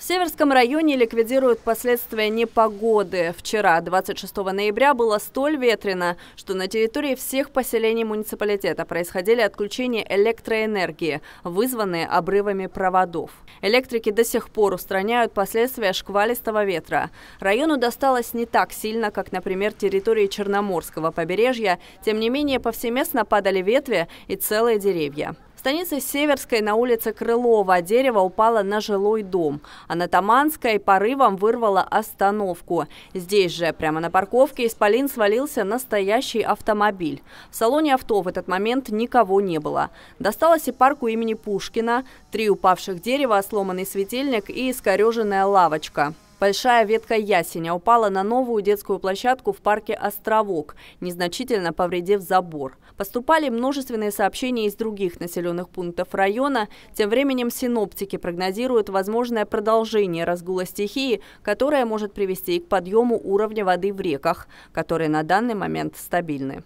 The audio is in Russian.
В Северском районе ликвидируют последствия непогоды. Вчера, 26 ноября, было столь ветрено, что на территории всех поселений муниципалитета происходили отключения электроэнергии, вызванные обрывами проводов. Электрики до сих пор устраняют последствия шквалистого ветра. Району досталось не так сильно, как, например, территории Черноморского побережья. Тем не менее, повсеместно падали ветви и целые деревья станице Северской на улице Крылова дерево упало на жилой дом, а на Таманской порывом вырвало остановку. Здесь же, прямо на парковке, исполин свалился настоящий автомобиль. В салоне авто в этот момент никого не было. Досталось и парку имени Пушкина, три упавших дерева, сломанный светильник и искореженная лавочка. Большая ветка ясеня упала на новую детскую площадку в парке «Островок», незначительно повредив забор. Поступали множественные сообщения из других населенных пунктов района. Тем временем синоптики прогнозируют возможное продолжение разгула стихии, которое может привести и к подъему уровня воды в реках, которые на данный момент стабильны.